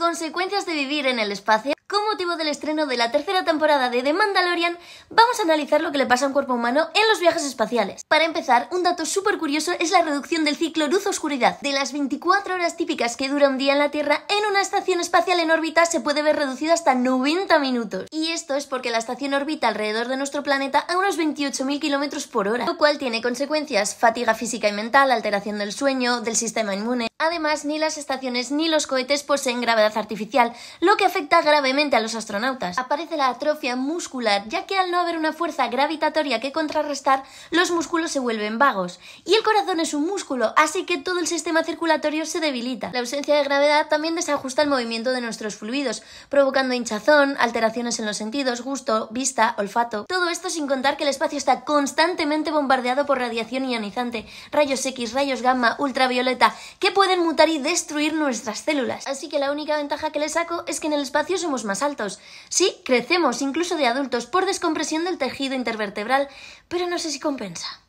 Consecuencias de vivir en el espacio. Con motivo del estreno de la tercera temporada de The Mandalorian, vamos a analizar lo que le pasa a un cuerpo humano en los viajes espaciales. Para empezar, un dato súper curioso es la reducción del ciclo luz-oscuridad. De las 24 horas típicas que dura un día en la Tierra, en una estación espacial en órbita se puede ver reducida hasta 90 minutos. Y esto es porque la estación orbita alrededor de nuestro planeta a unos 28.000 km por hora, lo cual tiene consecuencias fatiga física y mental, alteración del sueño, del sistema inmune, Además, ni las estaciones ni los cohetes poseen gravedad artificial, lo que afecta gravemente a los astronautas. Aparece la atrofia muscular, ya que al no haber una fuerza gravitatoria que contrarrestar, los músculos se vuelven vagos. Y el corazón es un músculo, así que todo el sistema circulatorio se debilita. La ausencia de gravedad también desajusta el movimiento de nuestros fluidos, provocando hinchazón, alteraciones en los sentidos, gusto, vista, olfato. Todo esto sin contar que el espacio está constantemente bombardeado por radiación ionizante, rayos X, rayos gamma, ultravioleta, que mutar y destruir nuestras células. Así que la única ventaja que le saco es que en el espacio somos más altos. Sí, crecemos incluso de adultos por descompresión del tejido intervertebral, pero no sé si compensa.